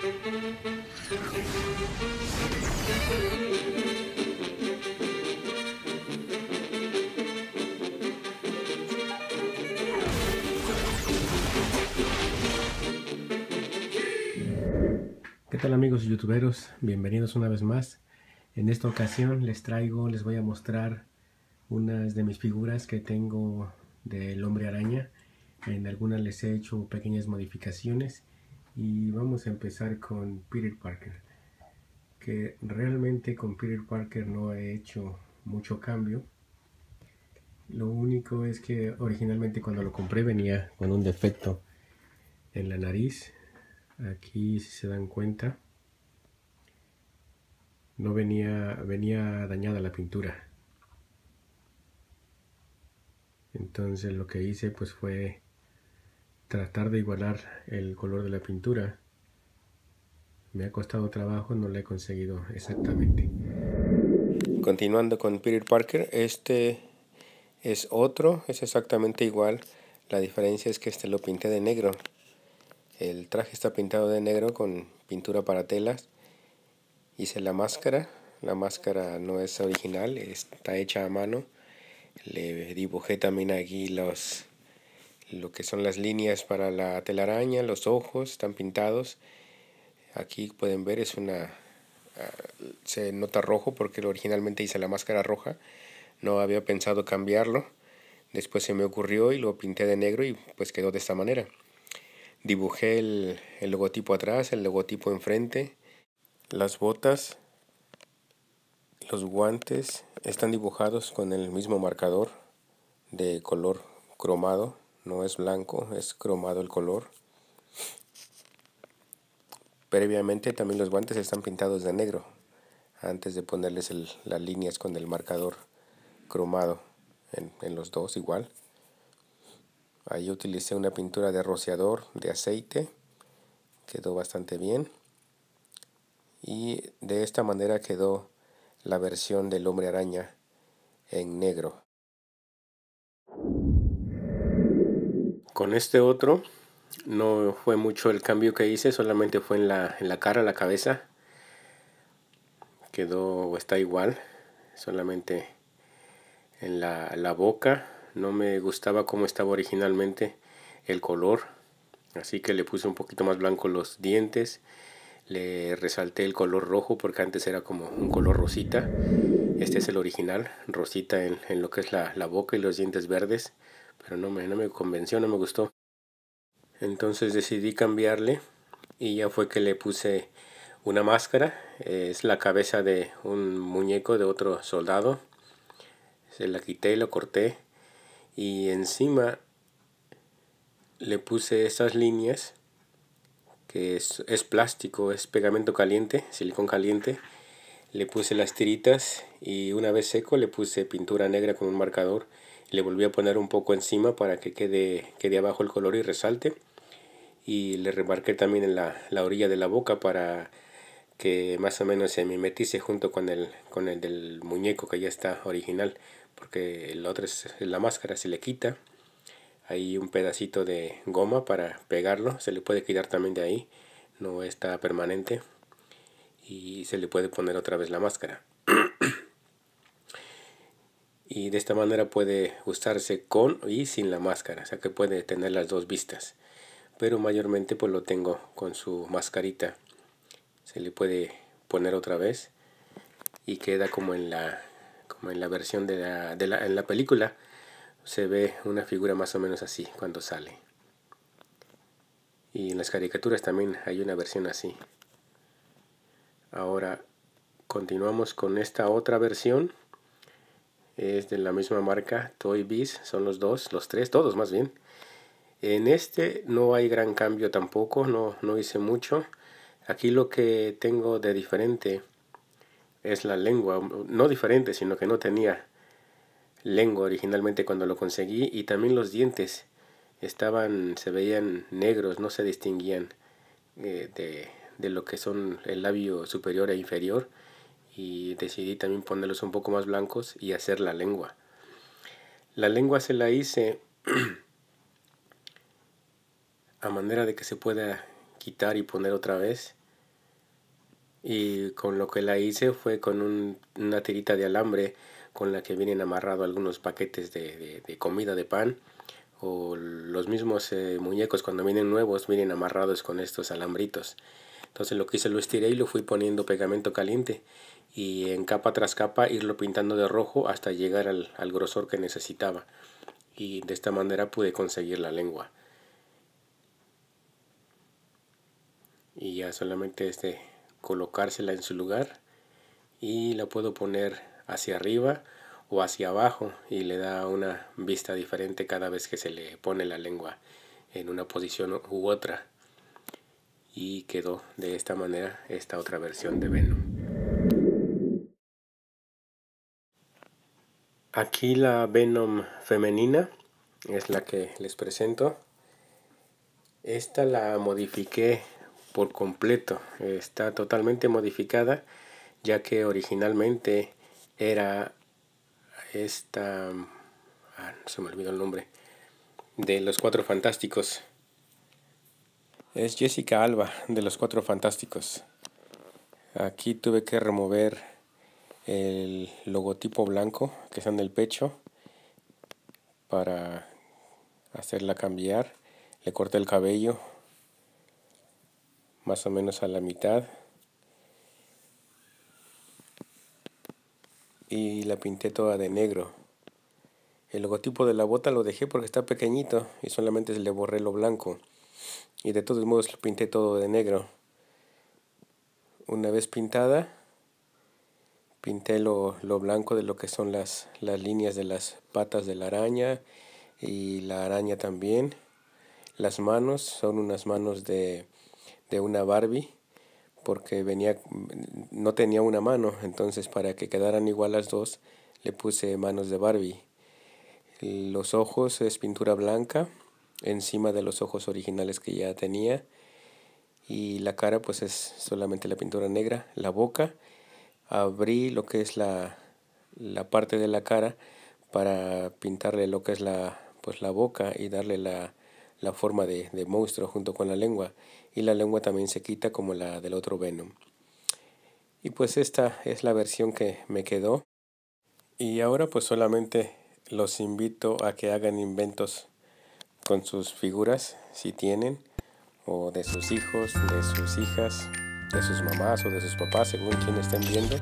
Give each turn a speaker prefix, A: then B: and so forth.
A: ¿Qué tal amigos youtuberos? Bienvenidos una vez más. En esta ocasión les traigo, les voy a mostrar unas de mis figuras que tengo del hombre araña. En algunas les he hecho pequeñas modificaciones y vamos a empezar con Peter Parker que realmente con Peter Parker no he hecho mucho cambio lo único es que originalmente cuando lo compré venía con un defecto en la nariz aquí si se dan cuenta no venía venía dañada la pintura entonces lo que hice pues fue tratar de igualar el color de la pintura. Me ha costado trabajo, no lo he conseguido exactamente. Continuando con Peter Parker, este es otro, es exactamente igual. La diferencia es que este lo pinté de negro. El traje está pintado de negro con pintura para telas. Hice la máscara. La máscara no es original, está hecha a mano. Le dibujé también aquí los, lo que son las líneas para la telaraña, los ojos están pintados. Aquí pueden ver es una ah, se nota rojo porque originalmente hice la máscara roja. No había pensado cambiarlo. Después se me ocurrió y lo pinté de negro y pues quedó de esta manera. Dibujé el, el logotipo atrás, el logotipo enfrente, las botas, los guantes están dibujados con el mismo marcador de color cromado no es blanco, es cromado el color. Previamente también los guantes están pintados de negro, antes de ponerles las líneas con el marcador cromado en, en los dos igual. Ahí utilicé una pintura de rociador de aceite, quedó bastante bien. Y de esta manera quedó la versión del hombre araña en negro. Con este otro no fue mucho el cambio que hice, solamente fue en la, cara, la cabeza. Quedó o está igual, solamente en la, boca. No me gustaba cómo estaba originalmente el color, así que le puse un poquito más blanco los dientes le resalté el color rojo porque antes era como un color rosita este es el original rosita en, lo que es la boca y los dientes verdes pero no me, convenció, no me gustó. Entonces decidí cambiarle y ya fue que le puse una máscara. es la cabeza de un muñeco de otro soldado. Se la quité, lo corté y encima le puse estas líneas que es, es, plástico, es pegamento caliente, silicón caliente le puse las tiritas y una vez seco le puse pintura negra con un marcador le volví a poner un poco encima para que quede, quede abajo el color y resalte y le remarqué también en la, orilla de la boca para que más o menos se mimetice junto con el, con el del muñeco que ya está original porque el otro es la máscara se le quita hay un pedacito de goma para pegarlo se le puede quitar también de ahí no está permanente y se le puede poner otra vez la máscara. y de esta manera puede usarse con y sin la máscara, o sea que puede tener las dos vistas. Pero mayormente pues lo tengo con su mascarita. Se le puede poner otra vez y queda como en la como en la versión de la, de la en la película se ve una figura más o menos así cuando sale. Y en las caricaturas también hay una versión así. Ahora continuamos con esta otra versión. Es de la misma marca, Toy Biz, son los dos, los tres, todos más bien. En este no hay gran cambio tampoco, no, no hice mucho. Aquí lo que tengo de diferente es la lengua, no diferente, sino que no tenía lengua originalmente cuando lo conseguí y también los dientes estaban, se veían negros, no se distinguían eh, de, de lo que son el labio superior e inferior y decidí también ponerlos un poco más blancos y hacer la lengua. La lengua se la hice a manera de que se pueda quitar y poner otra vez. Y con lo que la hice fue con una tirita de alambre con la que vienen amarrados algunos paquetes de, comida de pan o los mismos eh, muñecos cuando vienen nuevos vienen amarrados con estos alambritos. Entonces lo que hice lo estiré y lo fui poniendo pegamento caliente y en capa tras capa irlo pintando de rojo hasta llegar al, grosor que necesitaba. Y de esta manera pude conseguir la lengua. Y ya solamente es este, colocársela en su lugar y la puedo poner hacia arriba o hacia abajo y le da una vista diferente cada vez que se le pone la lengua en una posición u otra y quedó de esta manera esta otra versión de Venom. Aquí la Venom femenina es la que les presento. Esta la modifiqué por completo, está totalmente modificada ya que originalmente era esta... Ah, se me olvidó el nombre de los cuatro fantásticos es Jessica Alba de Los Cuatro Fantásticos. Aquí tuve que remover el logotipo blanco que está en el pecho para hacerla cambiar. Le corté el cabello más o menos a la mitad y la pinté toda de negro. El logotipo de la bota lo dejé porque está pequeñito y solamente le borré lo blanco y de todos modos lo pinté todo de negro. Una vez pintada, pinté lo, blanco de lo que son las, líneas de las patas de la araña y la araña también. Las manos son unas manos de, de una Barbie porque venía no tenía una mano, entonces para que quedaran igual las dos le puse manos de Barbie. Los ojos es pintura blanca encima de los ojos originales que ya tenía. Y la cara pues es solamente la pintura negra. La boca, abrí lo que es la, parte de la cara para pintarle lo que es la, pues, la boca y darle la, forma de, de, monstruo junto con la lengua. Y la lengua también se quita como la del otro Venom. Y pues esta es la versión que me quedó. Y ahora pues solamente los invito a que hagan inventos con sus figuras, si tienen, o de sus hijos, de sus hijas, de sus mamás o de sus papás, según quien estén viendo.